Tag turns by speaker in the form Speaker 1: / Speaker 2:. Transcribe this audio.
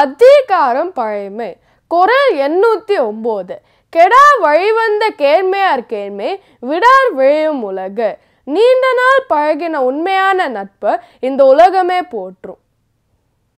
Speaker 1: அதிகாரம் பழைமை குரல் எண்ணூற்றி ஒம்பது கெடா வழிவந்த கேழ்மையார் கேழ்மை விடார் விழையும் உலகு நீண்ட நாள் பழகின உண்மையான நட்பு இந்த உலகமே போற்றும்